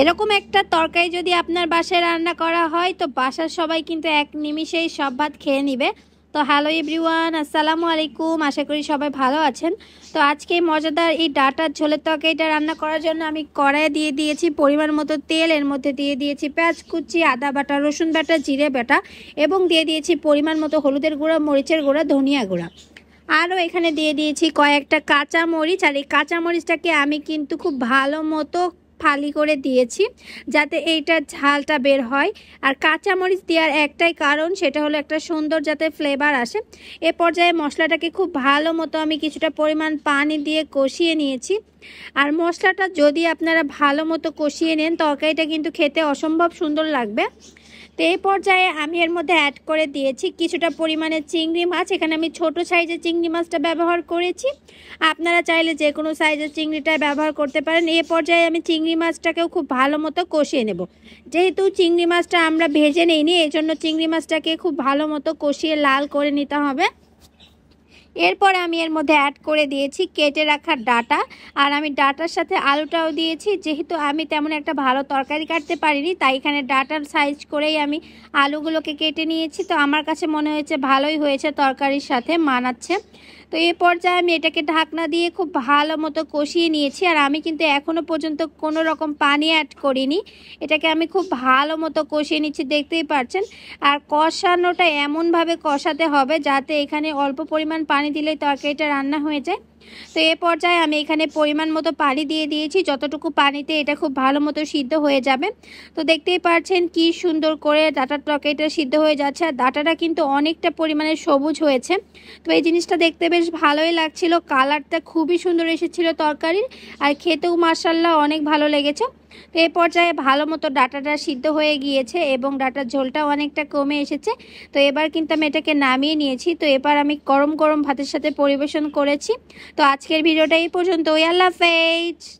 এরকম একটা তরকারি যদি আপনার বাসায় রান্না করা হয় তো বাসার সবাই কিন্তু এক নিমিষেই সব ভাত খেয়ে নিবে তো হ্যালো এভরিওয়ান আসসালামু আলাইকুম আশা করি সবাই ভালো আছেন তো আজকে মজাদার এই ডাটার ঝোলের তরকারিটা রান্না করার জন্য আমি কড়াই দিয়ে দিয়েছি পরিমাণ মতো তেল এর মধ্যে দিয়ে দিয়েছি পেঁয়াজ কুচি আদা বাটা রসুন বাটা জিরে বাটা এবং দিয়ে দিয়েছি পরিমাণ মতো হলুদের গুঁড়া মরিচের গুঁড়া ধনিয়া গুঁড়া আরও এখানে দিয়ে দিয়েছি কয়েকটা কাঁচা মরিচ আর এই কাঁচা মরিচটাকে আমি কিন্তু খুব ভালো মতো ফালি করে দিয়েছি যাতে এইটার ঝালটা বের হয় আর কাঁচামরিচ দেওয়ার একটাই কারণ সেটা হলো একটা সুন্দর যাতে ফ্লেভার আসে এ পর্যায়ে মশলাটাকে খুব ভালো মতো আমি কিছুটা পরিমাণ পানি দিয়ে কষিয়ে নিয়েছি আর মশলাটা যদি আপনারা ভালো মতো কষিয়ে নেন তরকারিটা কিন্তু খেতে অসম্ভব সুন্দর লাগবে তো এই পর্যায়ে আমি এর মধ্যে অ্যাড করে দিয়েছি কিছুটা পরিমাণে চিংড়ি মাছ এখানে আমি ছোট সাইজের চিংড়ি মাছটা ব্যবহার করেছি আপনারা চাইলে যে কোনো সাইজের চিংড়িটা ব্যবহার করতে পারেন এই পর্যায়ে আমি চিংড়ি মাছটাকেও খুব ভালো মতো কষিয়ে নেব যেহেতু চিংড়ি মাছটা আমরা ভেজে নিইনি এই জন্য চিংড়ি মাছটাকে খুব ভালো মতো কষিয়ে লাল করে নিতে হবে এরপর আমি এর মধ্যে অ্যাড করে দিয়েছি কেটে রাখা ডাটা আর আমি ডাটার সাথে আলুটাও দিয়েছি যেহেতু আমি তেমন একটা ভালো তরকারি কাটতে পারিনি তাই এখানে ডাটার সাইজ করেই আমি আলুগুলোকে কেটে নিয়েছি তো আমার কাছে মনে হয়েছে ভালোই হয়েছে তরকারির সাথে মানাচ্ছে তো এ পর্যায়ে আমি এটাকে ঢাকনা দিয়ে খুব ভালো মতো কষিয়ে নিয়েছি আর আমি কিন্তু এখনও পর্যন্ত কোনো রকম পানি অ্যাড করিনি এটাকে আমি খুব ভালো মতো কষিয়ে নিচ্ছি দেখতেই পারছেন আর কষানোটা এমনভাবে কষাতে হবে যাতে এখানে অল্প পরিমাণ পানি পানি দিলেই তরকারিটা রান্না হয়ে যায় তো এ পর্যায়ে আমি এখানে পরিমাণ মতো পানি দিয়ে দিয়েছি যতটুকু পানিতে এটা খুব ভালো মতো সিদ্ধ হয়ে যাবে তো দেখতেই পাচ্ছেন কি সুন্দর করে ডাটার টকেটা সিদ্ধ হয়ে যাচ্ছে আর ডাটাটা কিন্তু অনেকটা পরিমাণে সবুজ হয়েছে তো এই জিনিসটা দেখতে বেশ ভালোই লাগছিল কালারটা খুবই সুন্দর এসেছিল তরকারির আর খেতেও মার্শাল্লাহ অনেক ভালো লেগেছে তো এ পর্যায়ে ভালো মতো ডাটাটা সিদ্ধ হয়ে গিয়েছে এবং ডাটার ঝোলটা অনেকটা কমে এসেছে তো এবার কিন্তু আমি এটাকে নামিয়ে নিয়েছি তো এবার আমি গরম গরম ভাতের সাথে পরিবেশন করেছি তো আজকের ভিডিওটা এই পর্যন্তই আল্লাহ হাফেজ